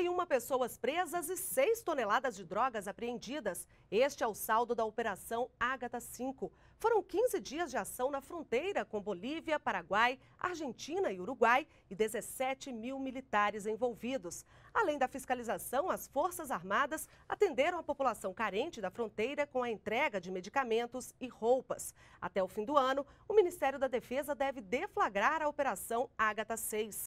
31 pessoas presas e 6 toneladas de drogas apreendidas. Este é o saldo da Operação Ágata 5. Foram 15 dias de ação na fronteira com Bolívia, Paraguai, Argentina e Uruguai e 17 mil militares envolvidos. Além da fiscalização, as Forças Armadas atenderam a população carente da fronteira com a entrega de medicamentos e roupas. Até o fim do ano, o Ministério da Defesa deve deflagrar a Operação Ágata 6.